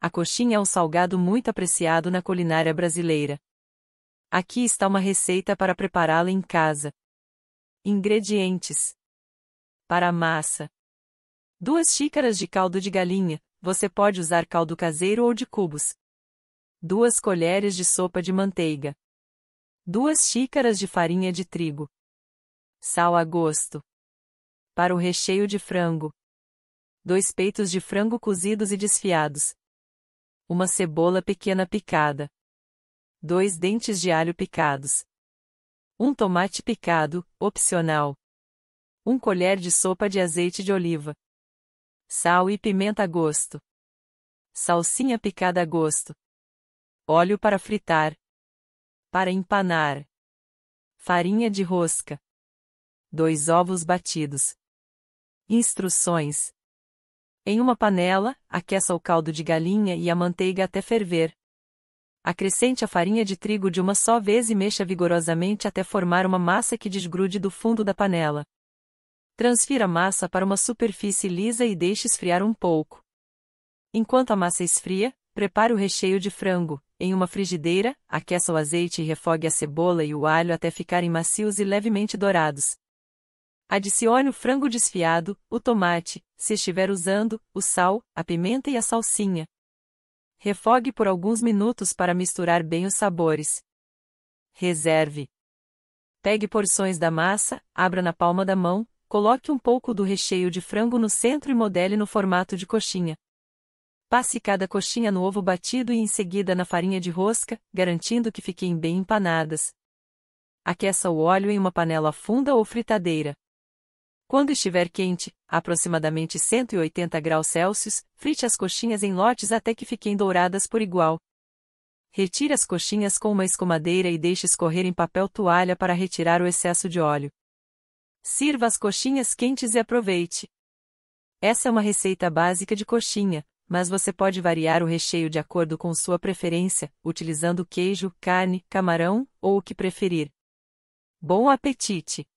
A coxinha é um salgado muito apreciado na culinária brasileira. Aqui está uma receita para prepará-la em casa. Ingredientes: Para a massa: 2 xícaras de caldo de galinha, você pode usar caldo caseiro ou de cubos. 2 colheres de sopa de manteiga. 2 xícaras de farinha de trigo. Sal a gosto. Para o recheio de frango: 2 peitos de frango cozidos e desfiados, uma cebola pequena picada. Dois dentes de alho picados. Um tomate picado, opcional. Um colher de sopa de azeite de oliva. Sal e pimenta a gosto. Salsinha picada a gosto. Óleo para fritar. Para empanar. Farinha de rosca. Dois ovos batidos. Instruções: em uma panela, aqueça o caldo de galinha e a manteiga até ferver. Acrescente a farinha de trigo de uma só vez e mexa vigorosamente até formar uma massa que desgrude do fundo da panela. Transfira a massa para uma superfície lisa e deixe esfriar um pouco. Enquanto a massa esfria, prepare o recheio de frango. Em uma frigideira, aqueça o azeite e refogue a cebola e o alho até ficarem macios e levemente dourados. Adicione o frango desfiado, o tomate, se estiver usando, o sal, a pimenta e a salsinha. Refogue por alguns minutos para misturar bem os sabores. Reserve. Pegue porções da massa, abra na palma da mão, coloque um pouco do recheio de frango no centro e modele no formato de coxinha. Passe cada coxinha no ovo batido e em seguida na farinha de rosca, garantindo que fiquem bem empanadas. Aqueça o óleo em uma panela funda ou fritadeira. Quando estiver quente, aproximadamente 180 graus Celsius, frite as coxinhas em lotes até que fiquem douradas por igual. Retire as coxinhas com uma escomadeira e deixe escorrer em papel toalha para retirar o excesso de óleo. Sirva as coxinhas quentes e aproveite. Essa é uma receita básica de coxinha, mas você pode variar o recheio de acordo com sua preferência, utilizando queijo, carne, camarão ou o que preferir. Bom apetite!